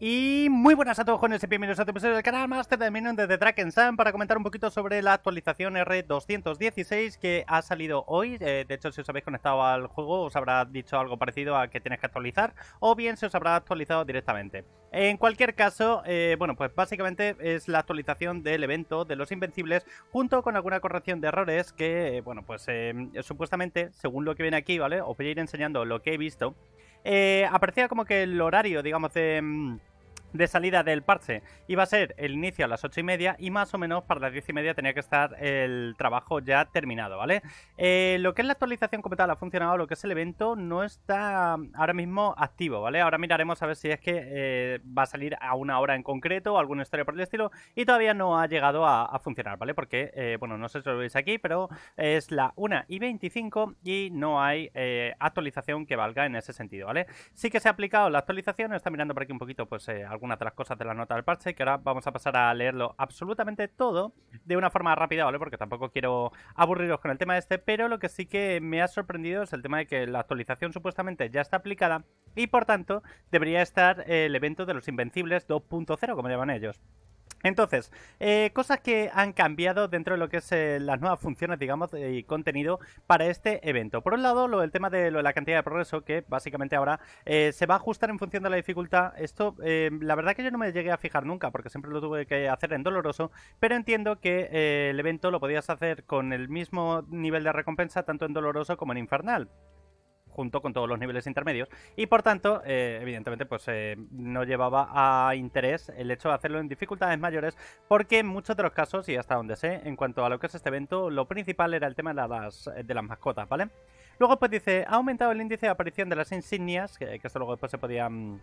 Y muy buenas a todos jóvenes y bienvenidos a otro episodio del canal Master de Minion desde Draken Sun para comentar un poquito sobre la actualización R216 que ha salido hoy. Eh, de hecho, si os habéis conectado al juego os habrá dicho algo parecido a que tienes que actualizar o bien se os habrá actualizado directamente. En cualquier caso, eh, bueno, pues básicamente es la actualización del evento de los Invencibles junto con alguna corrección de errores que, eh, bueno, pues supuestamente, según lo que viene aquí, ¿vale? Os voy a ir enseñando lo que he visto. Eh, aparecía como que el horario, digamos, de mm, de salida del parche. Iba a ser el inicio a las 8 y media y más o menos para las 10 y media tenía que estar el trabajo ya terminado, ¿vale? Eh, lo que es la actualización como tal ha funcionado, lo que es el evento no está ahora mismo activo, ¿vale? Ahora miraremos a ver si es que eh, va a salir a una hora en concreto o alguna historia por el estilo y todavía no ha llegado a, funcionar, ¿vale? Porque, eh, bueno, no sé si lo veis aquí, pero es la 1 y 25 y no hay actualización que valga en ese sentido, ¿vale? Sí que se ha aplicado la actualización, está mirando por aquí un poquito pues algunas de las cosas de la nota del parche, que ahora vamos a pasar a leerlo absolutamente todo de una forma rápida, ¿vale? Porque tampoco quiero aburriros con el tema este, pero lo que sí que me ha sorprendido es el tema de que la actualización supuestamente ya está aplicada y por tanto debería estar el evento de los Invencibles 2.0, como llaman ellos. Entonces, eh, cosas que han cambiado dentro de lo que es eh, las nuevas funciones, digamos, y contenido para este evento. Por un lado, lo del tema de, la cantidad de progreso, que básicamente ahora eh, se va a ajustar en función de la dificultad. Esto, la verdad que yo no me llegué a fijar nunca, porque siempre lo tuve que hacer en doloroso, pero entiendo que el evento lo podías hacer con el mismo nivel de recompensa tanto en doloroso como en infernal junto con todos los niveles intermedios. Y por tanto, eh, evidentemente, pues eh, no llevaba a interés el hecho de hacerlo en dificultades mayores, porque en muchos de los casos, y hasta donde sé, en cuanto a lo que es este evento, lo principal era el tema de las, eh, de las mascotas, ¿vale? Luego pues dice, ha aumentado el índice de aparición de las insignias, que, que esto luego después se podían mm,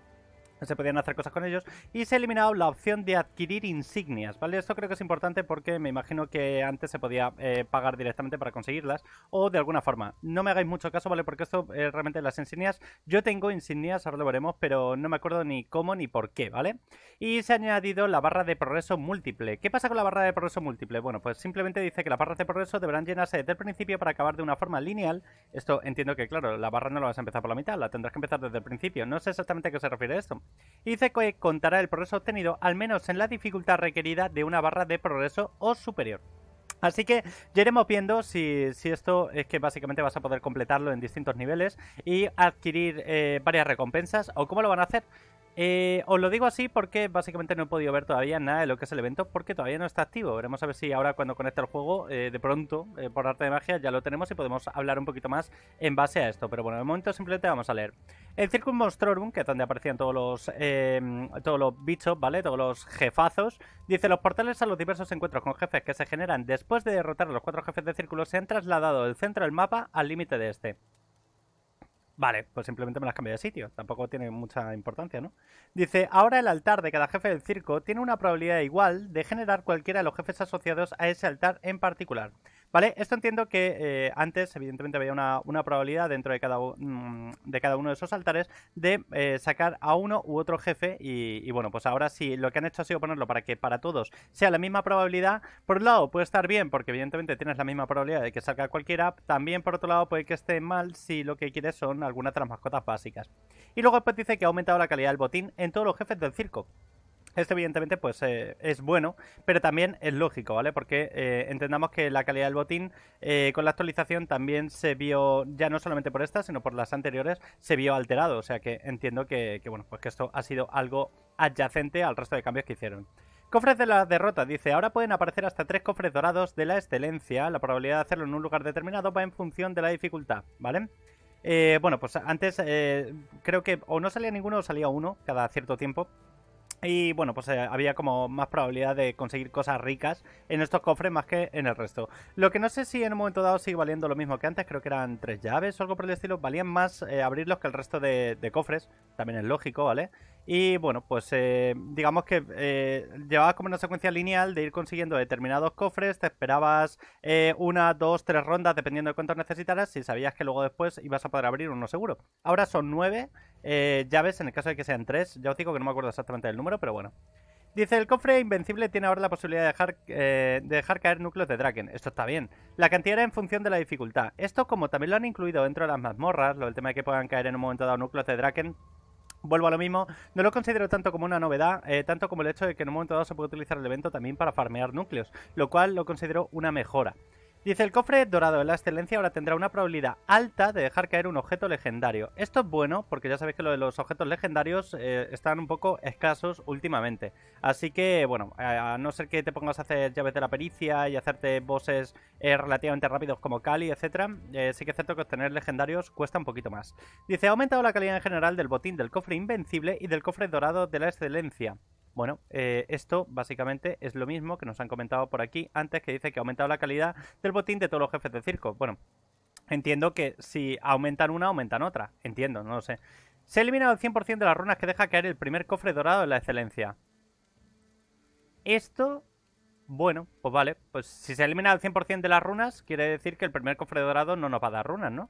se podían hacer cosas con ellos, y se ha eliminado la opción de adquirir insignias, ¿vale? Esto creo que es importante porque me imagino que antes se podía eh, pagar directamente para conseguirlas o de alguna forma. No me hagáis mucho caso, ¿vale? Porque esto es realmente las insignias, yo tengo insignias, ahora lo veremos, pero no me acuerdo ni cómo ni por qué, ¿vale? Y se ha añadido la barra de progreso múltiple. ¿Qué pasa con la barra de progreso múltiple? Bueno, pues simplemente dice que las barras de progreso deberán llenarse desde el principio para acabar de una forma lineal. Esto entiendo que, claro, la barra no la vas a empezar por la mitad, la tendrás que empezar desde el principio. No sé exactamente a qué se refiere esto. Y que contará el progreso obtenido al menos en la dificultad requerida de una barra de progreso o superior. Así que ya iremos viendo si, esto es que básicamente vas a poder completarlo en distintos niveles y adquirir eh, varias recompensas o cómo lo van a hacer. Eh, os lo digo así porque básicamente no he podido ver todavía nada de lo que es el evento porque todavía no está activo. Veremos a ver si ahora cuando conecte el juego, eh, de pronto, eh, por arte de magia, ya lo tenemos y podemos hablar un poquito más en base a esto. Pero bueno, de momento simplemente vamos a leer. El Circum Monstrorum, que es donde aparecían todos los, em, todos los bichos, ¿vale? Todos los jefazos, dice los portales a los diversos encuentros con jefes que se generan después de derrotar a los cuatro jefes de círculo se han trasladado del centro del mapa al límite de este. Vale, pues simplemente me las cambié de sitio. Tampoco tiene mucha importancia, ¿no? Dice, ahora el altar de cada jefe del circo tiene una probabilidad igual de generar cualquiera de los jefes asociados a ese altar en particular. ¿Vale? Esto entiendo que eh, antes, evidentemente, había una, probabilidad dentro de cada, mm, de cada uno de esos altares de eh, sacar a uno u otro jefe. Y, bueno, pues ahora sí, lo que han hecho ha sido ponerlo para que para todos sea la misma probabilidad. Por un lado, puede estar bien, porque evidentemente tienes la misma probabilidad de que salga app También, por otro lado, puede que esté mal si lo que quieres son algunas de las mascotas básicas. Y luego, pues dice que ha aumentado la calidad del botín en todos los jefes del circo. Esto evidentemente pues eh, es bueno, pero también es lógico, ¿vale? Porque eh, entendamos que la calidad del botín eh, con la actualización también se vio, ya no solamente por esta, sino por las anteriores, se vio alterado. O sea que entiendo que, bueno, pues que esto ha sido algo adyacente al resto de cambios que hicieron. Cofres de la derrota, dice, ahora pueden aparecer hasta tres cofres dorados de la excelencia. La probabilidad de hacerlo en un lugar determinado va en función de la dificultad, ¿vale? bueno, pues antes creo que o no salía ninguno o salía uno cada cierto tiempo. Y bueno, pues eh, había como más probabilidad de conseguir cosas ricas en estos cofres más que en el resto. Lo que no sé si en un momento dado sigue valiendo lo mismo que antes, creo que eran tres llaves o algo por el estilo, valían más eh, abrirlos que el resto de cofres, también es lógico, ¿vale? Y bueno, pues eh, digamos que eh, llevabas como una secuencia lineal de ir consiguiendo determinados cofres, te esperabas eh, una, dos, tres rondas, dependiendo de cuántos necesitaras, y sabías que luego después ibas a poder abrir uno seguro. Ahora son nueve llaves, en el caso de que sean tres, ya os digo que no me acuerdo exactamente del número, pero bueno. Dice, el cofre invencible tiene ahora la posibilidad de dejar, de dejar, caer núcleos de Draken. Esto está bien. La cantidad era en función de la dificultad. Esto, como también lo han incluido dentro de las mazmorras, lo del tema de que puedan caer en un momento dado núcleos de Draken, vuelvo a lo mismo, no lo considero tanto como una novedad, eh, tanto como el hecho de que en un momento dado se puede utilizar el evento también para farmear núcleos, lo cual lo considero una mejora. Dice, el cofre dorado de la excelencia ahora tendrá una probabilidad alta de dejar caer un objeto legendario. Esto es bueno porque ya sabéis que lo de los objetos legendarios eh, están un poco escasos últimamente. Así que, bueno, a no ser que te pongas a hacer llaves de la pericia y hacerte bosses eh, relativamente rápidos como Cali, etc., eh, sí que es cierto que obtener legendarios cuesta un poquito más. Dice, ha aumentado la calidad en general del botín del cofre invencible y del cofre dorado de la excelencia. Bueno, eh, esto básicamente es lo mismo que nos han comentado por aquí antes, que dice que ha aumentado la calidad del botín de todos los jefes de circo. Bueno, entiendo que si aumentan una, aumentan otra. Entiendo, no lo sé. Se ha eliminado el 100% de las runas que deja caer el primer cofre dorado en la excelencia. Esto bueno, pues vale. Pues si se elimina el 100% de las runas, quiere decir que el primer cofre dorado no nos va a dar runas, ¿no?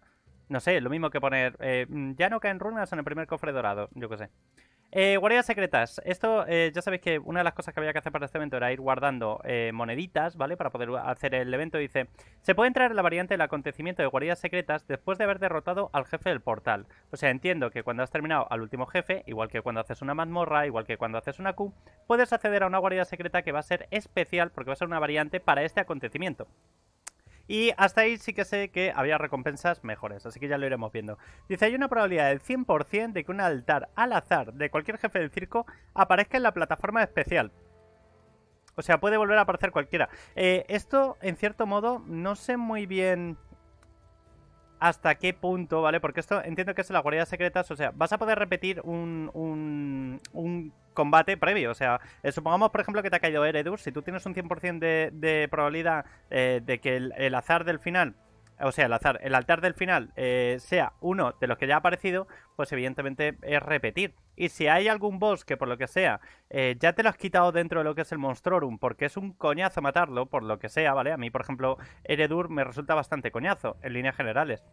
No sé, lo mismo que poner... Eh, mm, ya no caen runas en el primer cofre dorado, yo qué sé. Eh, guardias secretas. Esto, eh, ya sabéis que una de las cosas que había que hacer para este evento era ir guardando eh, moneditas, ¿vale? Para poder hacer el evento. Dice, se puede entrar en la variante del acontecimiento de guardias secretas después de haber derrotado al jefe del portal. O sea, entiendo que cuando has terminado al último jefe, igual que cuando haces una mazmorra, igual que cuando haces una Q, puedes acceder a una guardia secreta que va a ser especial porque va a ser una variante para este acontecimiento. Y hasta ahí sí que sé que había recompensas mejores, así que ya lo iremos viendo. Dice, hay una probabilidad del 100% de que un altar al azar de cualquier jefe del circo aparezca en la plataforma especial. O sea, puede volver a aparecer cualquiera. Eh, esto, en cierto modo, no sé muy bien hasta qué punto, ¿vale? Porque esto entiendo que es la guardias secretas o sea, vas a poder repetir un, un, combate previo, o sea, eh, supongamos, por ejemplo, que te ha caído Eredur, si tú tienes un 100% de, probabilidad eh, de que el, azar del final o sea, el azar, el altar del final eh, sea uno de los que ya ha aparecido, pues evidentemente es repetir. Y si hay algún boss que por lo que sea eh, ya te lo has quitado dentro de lo que es el Monstrorum, porque es un coñazo matarlo, por lo que sea, ¿vale? A mí, por ejemplo, Eredur me resulta bastante coñazo, en líneas generales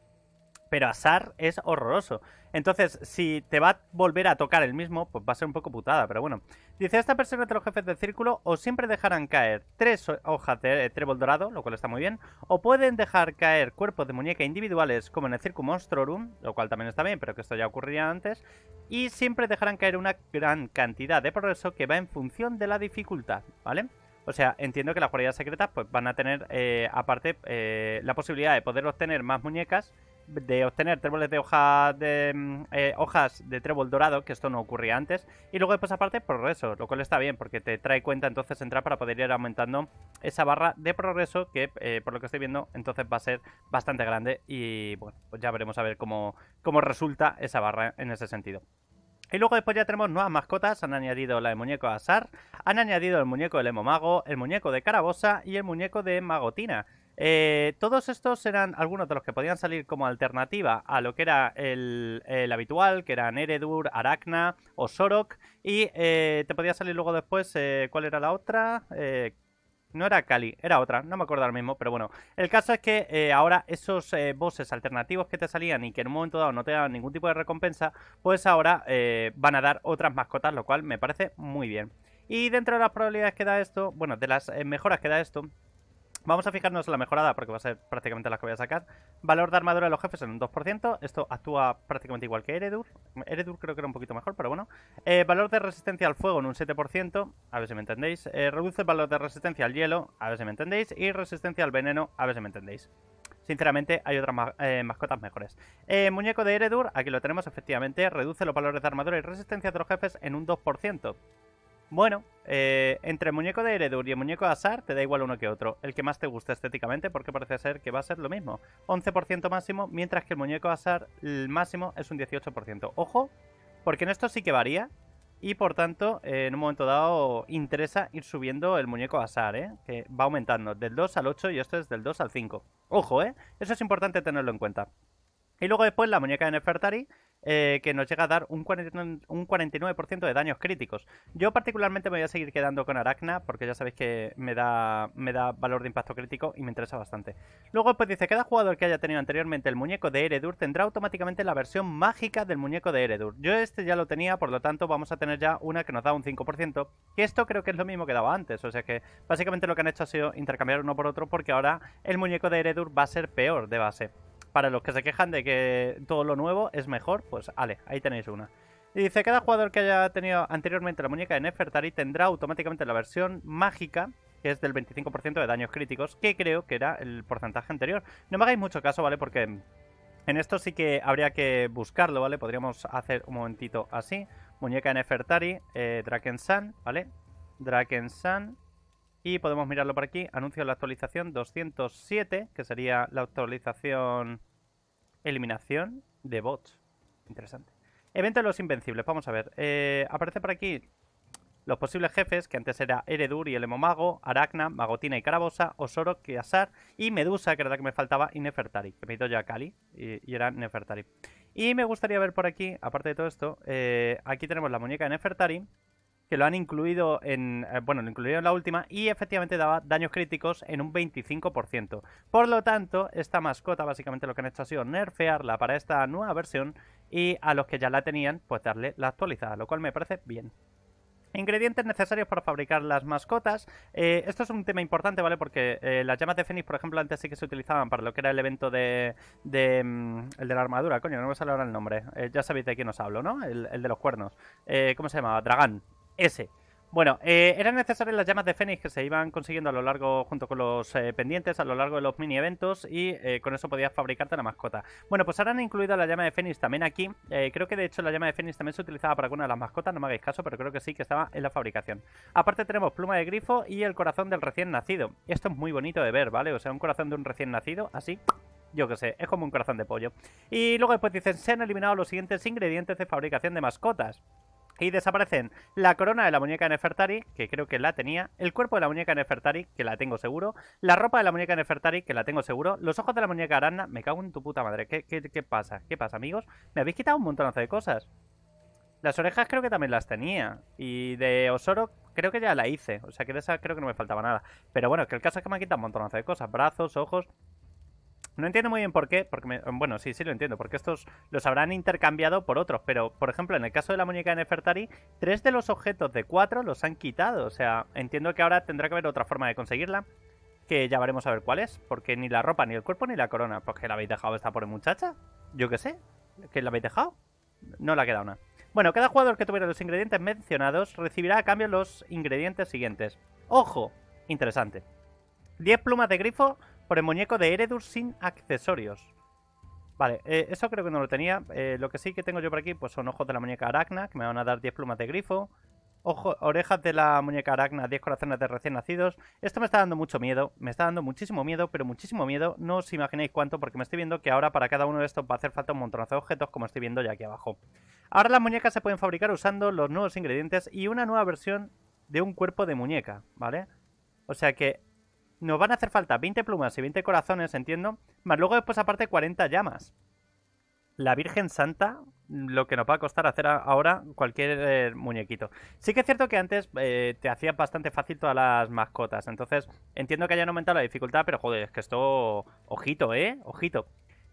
pero azar es horroroso. Entonces, si te va a volver a tocar el mismo, pues va a ser un poco putada, pero bueno. Dice, esta persona de los jefes del círculo o siempre dejarán caer tres hojas de eh, trébol dorado, lo cual está muy bien, o pueden dejar caer cuerpos de muñeca individuales como en el Circo Monstrorum, lo cual también está bien, pero que esto ya ocurría antes, y siempre dejarán caer una gran cantidad de progreso que va en función de la dificultad, ¿vale? O sea, entiendo que las guaridas secretas pues, van a tener, eh, aparte, eh, la posibilidad de poder obtener más muñecas de obtener tréboles de hojas de mm, eh, hojas de trébol dorado, que esto no ocurría antes, y luego después aparte progreso, lo cual está bien porque te trae cuenta entonces entrar para poder ir aumentando esa barra de progreso que eh, por lo que estoy viendo entonces va a ser bastante grande y bueno, pues ya veremos a ver cómo, cómo resulta esa barra en ese sentido. Y luego después ya tenemos nuevas mascotas, han añadido la de muñeco Azar, han añadido el muñeco del Emo Mago, el muñeco de Carabosa y el muñeco de Magotina. Eh, todos estos eran algunos de los que podían salir como alternativa a lo que era el, habitual, que eran Eredur, Aracna o Sorok. Y eh, te podía salir luego después, eh, ¿cuál era la otra? no era Kali, era otra, no me acuerdo ahora mismo, pero bueno. El caso es que ahora esos bosses alternativos que te salían y que en un momento dado no te daban ningún tipo de recompensa, pues ahora van a dar otras mascotas, lo cual me parece muy bien. Y dentro de las probabilidades que da esto, bueno, de las mejoras que da esto, Vamos a fijarnos en la mejorada porque va a ser prácticamente la que voy a sacar. Valor de armadura de los jefes en un 2%. Esto actúa prácticamente igual que Eredur Eredur creo que era un poquito mejor, pero bueno. Eh, valor de resistencia al fuego en un 7%. A ver si me entendéis. Eh, reduce el valor de resistencia al hielo. A ver si me entendéis. Y resistencia al veneno. A ver si me entendéis. Sinceramente, hay otras eh, mascotas mejores. muñeco de Eredur, aquí lo tenemos, efectivamente. Reduce los valores de armadura y resistencia de los jefes en un 2%. Bueno, eh, entre el muñeco de Heredur y el muñeco de Azar te da igual uno que otro, el que más te gusta estéticamente porque parece ser que va a ser lo mismo, 11% máximo, mientras que el muñeco de Azar el máximo es un 18%. Ojo, porque en esto sí que varía y por tanto eh, en un momento dado interesa ir subiendo el muñeco de Azar, ¿eh? que va aumentando del 2 al 8 y esto es del 2 al 5. Ojo, ¿eh? eso es importante tenerlo en cuenta. Y luego después la muñeca de Nefertari, eh, que nos llega a dar un, 49% de daños críticos. Yo particularmente me voy a seguir quedando con Aracna, porque ya sabéis que me da, me da valor de impacto crítico y me interesa bastante. Luego pues dice, cada jugador que haya tenido anteriormente el muñeco de Eredur tendrá automáticamente la versión mágica del muñeco de Eredur. Yo este ya lo tenía, por lo tanto vamos a tener ya una que nos da un 5%, que esto creo que es lo mismo que daba antes, o sea que básicamente lo que han hecho ha sido intercambiar uno por otro, porque ahora el muñeco de Eredur va a ser peor de base. Para los que se quejan de que todo lo nuevo es mejor, pues vale, ahí tenéis una. Y dice, cada jugador que haya tenido anteriormente la muñeca de Nefertari tendrá automáticamente la versión mágica, que es del 25% de daños críticos, que creo que era el porcentaje anterior. No me hagáis mucho caso, ¿vale? Porque en esto sí que habría que buscarlo, ¿vale? Podríamos hacer un momentito así. Muñeca de Nefertari, eh, Draken Sun, ¿vale? Draken Sun, y podemos mirarlo por aquí. Anuncio la actualización 207, que sería la actualización eliminación de bots. Interesante. Evento de los Invencibles. Vamos a ver. Eh, aparece por aquí los posibles jefes, que antes era heredur y el Hemomago, Aracna, Magotina y Carabosa, Osoro, Kiasar y Medusa, que era la que me faltaba, y Nefertari, que me dio ya Kali y, y, era Nefertari. Y me gustaría ver por aquí, aparte de todo esto, eh, aquí tenemos la muñeca de Nefertari, que lo han incluido en, eh, bueno, lo incluyeron la última y efectivamente daba daños críticos en un 25%. Por lo tanto, esta mascota básicamente lo que han hecho ha sido nerfearla para esta nueva versión y a los que ya la tenían, pues darle la actualizada, lo cual me parece bien. Ingredientes necesarios para fabricar las mascotas. Eh, esto es un tema importante, ¿vale? Porque eh, las llamas de phoenix por ejemplo, antes sí que se utilizaban para lo que era el evento de. Mm, el de la armadura, coño, no me sale ahora el nombre. ya sabéis de quién os hablo, ¿no? El, el de los cuernos. ¿Cómo se llamaba? Dragán ese Bueno, eh, eran necesarias las llamas de Fénix que se iban consiguiendo a lo largo, junto con los eh, pendientes, a lo largo de los mini eventos y eh, con eso podías fabricarte la mascota. Bueno, pues ahora han incluido la llama de Fénix también aquí. creo que de hecho la llama de Fénix también se utilizaba para alguna de las mascotas, no me hagáis caso, pero creo que sí que estaba en la fabricación. Aparte tenemos pluma de grifo y el corazón del recién nacido. Esto es muy bonito de ver, ¿vale? O sea, un corazón de un recién nacido, así, yo qué sé, es como un corazón de pollo. Y luego después dicen, se han eliminado los siguientes ingredientes de fabricación de mascotas. Y desaparecen la corona de la muñeca Nefertari, que creo que la tenía, el cuerpo de la muñeca Nefertari, que la tengo seguro, la ropa de la muñeca Nefertari, que la tengo seguro, los ojos de la muñeca Arana, me cago en tu puta madre, ¿qué, pasa? ¿Qué pasa, amigos? Me habéis quitado un montonazo de cosas. Las orejas creo que también las tenía, y de Osoro creo que ya la hice, o sea que de esa creo que no me faltaba nada. Pero bueno, que el caso es que me ha quitado un montonazo de cosas, brazos, ojos... No entiendo muy bien por qué, porque bueno, sí, sí lo entiendo, porque estos los habrán intercambiado por otros, pero por ejemplo, en el caso de la muñeca de Nefertari, tres de los objetos de cuatro los han quitado, o sea, entiendo que ahora tendrá que haber otra forma de conseguirla, que ya veremos a ver cuál es, porque ni la ropa, ni el cuerpo, ni la corona, porque pues la habéis dejado esta por muchacha, yo qué sé, que la habéis dejado, no la ha quedado una. Bueno, cada jugador que tuviera los ingredientes mencionados recibirá a cambio los ingredientes siguientes. Ojo, interesante. 10 plumas de grifo por el muñeco de Eredur sin accesorios. Vale, eh, eso creo que no lo tenía. Eh, lo que sí que tengo yo por aquí pues son ojos de la muñeca aracna, que me van a dar 10 plumas de grifo. Ojo, orejas de la muñeca aracna, 10 corazones de recién nacidos. Esto me está dando mucho miedo, me está dando muchísimo miedo, pero muchísimo miedo. No os imaginéis cuánto, porque me estoy viendo que ahora para cada uno de estos va a hacer falta un montonazo de objetos, como estoy viendo ya aquí abajo. Ahora las muñecas se pueden fabricar usando los nuevos ingredientes y una nueva versión de un cuerpo de muñeca, ¿vale? O sea que nos van a hacer falta 20 plumas y 20 corazones, entiendo. Más luego después aparte 40 llamas. La Virgen Santa, lo que nos va a costar hacer ahora cualquier eh, muñequito. Sí que es cierto que antes eh, te hacía bastante fácil todas las mascotas. Entonces entiendo que hayan aumentado la dificultad, pero joder, es que esto... Ojito, ¿eh? Ojito.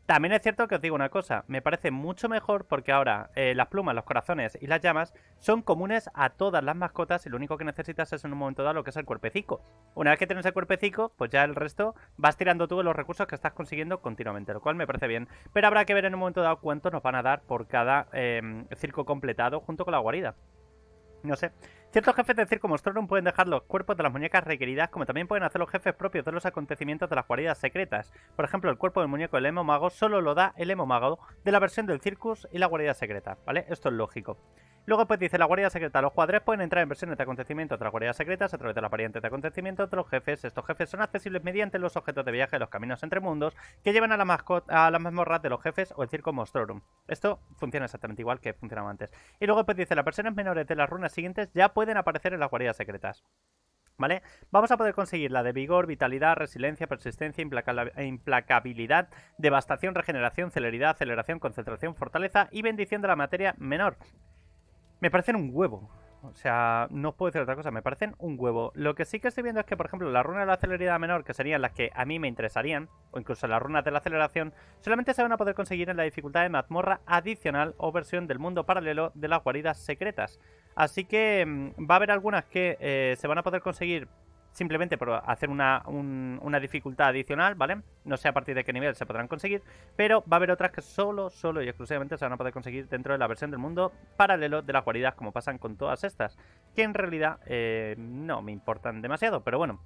También es cierto que os digo una cosa, me parece mucho mejor porque ahora eh, las plumas, los corazones y las llamas son comunes a todas las mascotas y lo único que necesitas es en un momento dado lo que es el cuerpecico. Una vez que tienes el cuerpecico, pues ya el resto vas tirando tú los recursos que estás consiguiendo continuamente, lo cual me parece bien. Pero habrá que ver en un momento dado cuánto nos van a dar por cada em, circo completado junto con la guarida. No sé. Ciertos jefes de circo Monstruo pueden dejar los cuerpos de las muñecas requeridas, como también pueden hacer los jefes propios de los acontecimientos de las guaridas secretas. Por ejemplo, el cuerpo del muñeco del Emo Mago solo lo da el Emo Mago de la versión del Circus y la guarida secreta, ¿vale? Esto es lógico. Luego pues dice la guardia secreta. Los cuadres pueden entrar en versiones de acontecimiento, de las guardias secretas a través de las variantes de acontecimiento, de los jefes. Estos jefes son accesibles mediante los objetos de viaje de los caminos entre mundos que llevan a, la mascota, a las mazmorras de los jefes o el circo Mostrorum. Esto funciona exactamente igual que funcionaba antes. Y luego pues dice, las personas menores de las runas siguientes ya pueden aparecer en las guardias secretas. ¿Vale? Vamos a poder conseguir la de vigor, vitalidad, resiliencia, persistencia, implacabilidad, devastación, regeneración, celeridad, aceleración, concentración, fortaleza y bendición de la materia menor. Me parecen un huevo. O sea, no os puedo decir otra cosa, me parecen un huevo. Lo que sí que estoy viendo es que, por ejemplo, las runas de la aceleridad menor, que serían las que a mí me interesarían, o incluso las runas de la aceleración, solamente se van a poder conseguir en la dificultad de mazmorra adicional o versión del mundo paralelo de las guaridas secretas. Así que mm, va a haber algunas que eh, se van a poder conseguir simplemente por hacer una, dificultad adicional, ¿vale? No sé a partir de qué nivel se podrán conseguir, pero va a haber otras que solo, solo y exclusivamente se van a poder conseguir dentro de la versión del mundo paralelo de las guaridas, como pasan con todas estas, que en realidad eh, no me importan demasiado, pero bueno,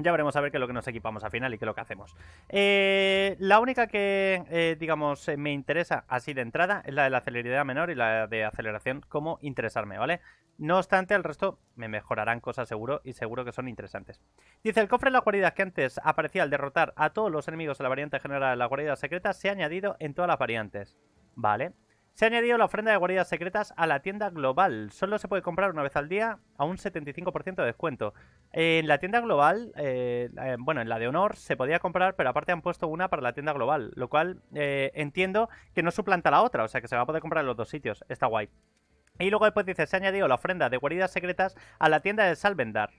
ya veremos a ver qué es lo que nos equipamos al final y qué es lo que hacemos. Eh, la única que, eh, digamos, eh, me interesa así de entrada es la de la aceleridad menor y la de aceleración como interesarme, ¿vale? No obstante, al resto me mejorarán cosas seguro y seguro que son interesantes. Dice, el cofre de las guaridas que antes aparecía al derrotar a todos los enemigos de la variante general de las guaridas secretas se ha añadido en todas las variantes. Vale, se ha añadido la ofrenda de guaridas secretas a la tienda global. Solo se puede comprar una vez al día a un 75% de descuento. En la tienda global, eh, eh, bueno, en la de honor se podía comprar, pero aparte han puesto una para la tienda global, lo cual eh, entiendo que no suplanta la otra, o sea que se va a poder comprar en los dos sitios. Está guay. Y luego después dice, se ha añadido la ofrenda de guaridas secretas a la tienda de Salvendar.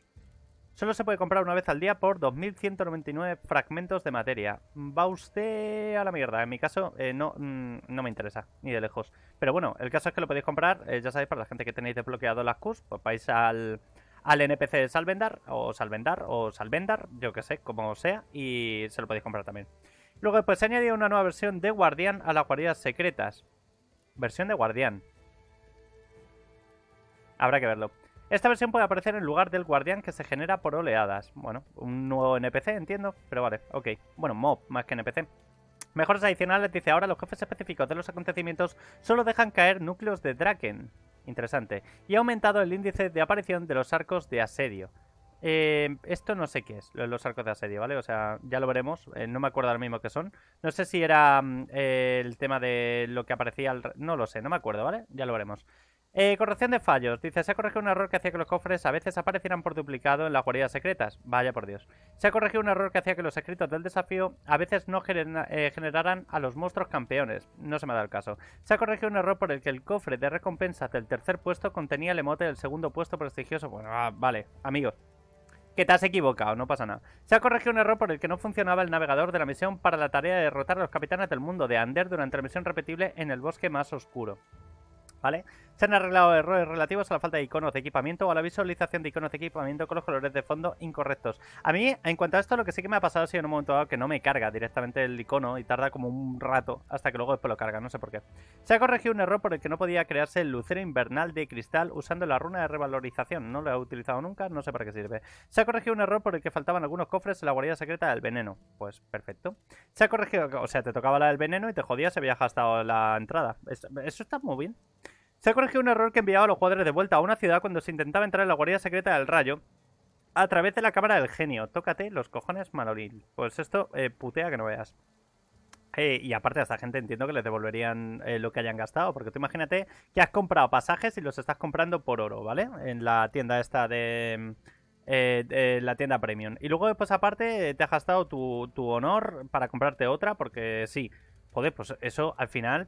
Solo se puede comprar una vez al día por 2.199 fragmentos de materia. Va usted a la mierda. En mi caso, eh, mm, no, me interesa, ni de lejos. Pero bueno, el caso es que lo podéis comprar, eh, ya sabéis, para la gente que tenéis desbloqueado las Qs pues vais al, NPC de Salvendar, o Salvendar, o Salvendar, yo que sé, como sea, y se lo podéis comprar también. Luego después pues, se añadido una nueva versión de Guardián a las guardias secretas. Versión de Guardián. Habrá que verlo. Esta versión puede aparecer en lugar del guardián que se genera por oleadas. Bueno, un nuevo NPC, entiendo, pero vale, ok. Bueno, mob más que NPC. Mejores adicionales, dice ahora, los jefes específicos de los acontecimientos solo dejan caer núcleos de Draken. Interesante. Y ha aumentado el índice de aparición de los arcos de asedio. Eh, esto no sé qué es, los arcos de asedio, ¿vale? O sea, ya lo veremos, eh, no me acuerdo ahora mismo qué son. No sé si era mm, el tema de lo que aparecía, no lo sé, no me acuerdo, ¿vale? Ya lo veremos. Eh, corrección de fallos. Dice, se ha corregido un error que hacía que los cofres a veces aparecieran por duplicado en las guaridas secretas. Vaya por Dios. Se ha corregido un error que hacía que los escritos del desafío a veces no eh, generaran a los monstruos campeones. No se me ha dado el caso. Se ha corregido un error por el que el cofre de recompensas del tercer puesto contenía el emote del segundo puesto prestigioso. Bueno, ah, vale, amigos que te has equivocado, no pasa nada. Se ha corregido un error por el que no funcionaba el navegador de la misión para la tarea de derrotar a los capitanes del mundo de Ander durante la misión repetible en el bosque más oscuro. ¿Vale? Se han arreglado errores relativos a la falta de iconos de equipamiento o a la visualización de iconos de equipamiento con los colores de fondo incorrectos. A mí, en cuanto a esto, lo que sí que me ha pasado ha sido en un momento dado que no me carga directamente el icono y tarda como un rato hasta que luego después lo carga, no sé por qué. Se ha corregido un error por el que no podía crearse el lucero invernal de cristal usando la runa de revalorización. No lo he utilizado nunca, no sé para qué sirve. Se ha corregido un error por el que faltaban algunos cofres en la guarida secreta del veneno. Pues perfecto. Se ha corregido, o sea, te tocaba la del veneno y te jodía se había gastado la entrada. Eso está muy bien. Se ha corregido un error que enviaba a los jugadores de vuelta a una ciudad cuando se intentaba entrar en la guardia secreta del rayo a través de la cámara del genio. Tócate los cojones, Manolín. Pues esto eh, putea que no veas. Eh, y aparte a esta gente entiendo que les devolverían eh, lo que hayan gastado, porque tú imagínate que has comprado pasajes y los estás comprando por oro, ¿vale? En la tienda esta de... Eh, la tienda premium. Y luego después pues, aparte te has gastado tu, tu honor para comprarte otra porque sí. Joder, pues eso al final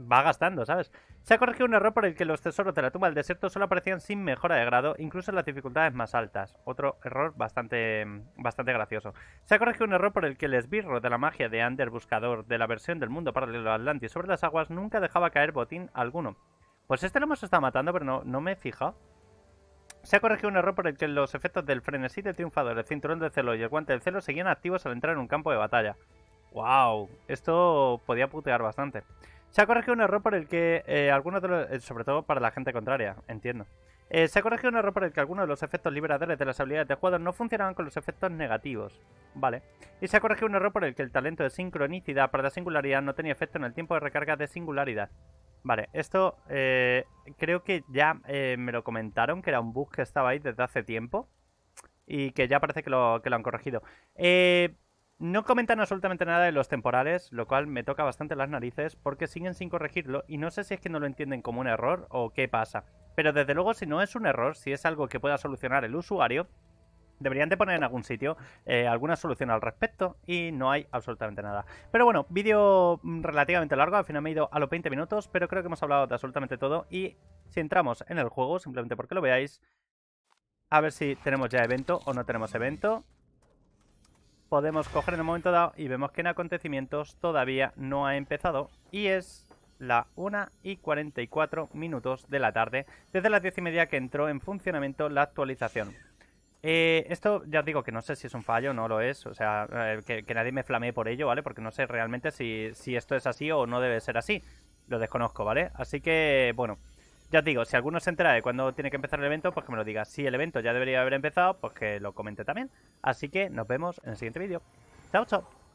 va gastando, ¿sabes? Se ha corregido un error por el que los tesoros de la tumba del desierto solo aparecían sin mejora de grado, incluso en las dificultades más altas. Otro error bastante, bastante gracioso. Se ha corregido un error por el que el esbirro de la magia de Ander Buscador de la versión del mundo paralelo Atlantis sobre las aguas nunca dejaba caer botín alguno. Pues este lo hemos estado matando, pero no, no me he Se ha corregido un error por el que los efectos del frenesí de triunfador, el cinturón del celo y el guante del celo seguían activos al entrar en un campo de batalla. ¡Wow! Esto podía putear bastante. Se ha corregido un error por el que eh, algunos de los. Eh, sobre todo para la gente contraria, entiendo. Eh, se ha corregido un error por el que algunos de los efectos liberadores de las habilidades de jugador no funcionaban con los efectos negativos. Vale. Y se ha corregido un error por el que el talento de sincronicidad para la singularidad no tenía efecto en el tiempo de recarga de singularidad. Vale, esto creo que ya me lo comentaron, que era un bug que estaba ahí desde hace tiempo y que ya parece que lo, que lo han corregido. Eh, no comentan absolutamente nada de los temporales, lo cual me toca bastante las narices porque siguen sin corregirlo y no sé si es que no lo entienden como un error o qué pasa. Pero desde luego si no es un error, si es algo que pueda solucionar el usuario, Deberían de poner en algún sitio eh, alguna solución al respecto y no hay absolutamente nada. Pero bueno, vídeo mm, relativamente largo, al final me he ido a los 20 minutos, pero creo que hemos hablado de absolutamente todo y si entramos en el juego, simplemente porque lo veáis, a ver si tenemos ya evento o no tenemos evento podemos coger en el momento dado y vemos que en acontecimientos todavía no ha empezado y es la 1 y 44 minutos de la tarde desde las 10 y media que entró en funcionamiento la actualización. Eh, esto ya os digo que no sé si es un fallo o no lo es, o sea, eh, que, nadie me flamee por ello, ¿vale? Porque no sé realmente si, si esto es así o no debe ser así, lo desconozco, ¿vale? Así que, bueno, ya digo, si alguno se entera de cuándo tiene que empezar el evento, pues que me lo diga. Si el evento ya debería haber empezado, pues que lo comente también. Así que nos vemos en el siguiente vídeo. Chao, chao.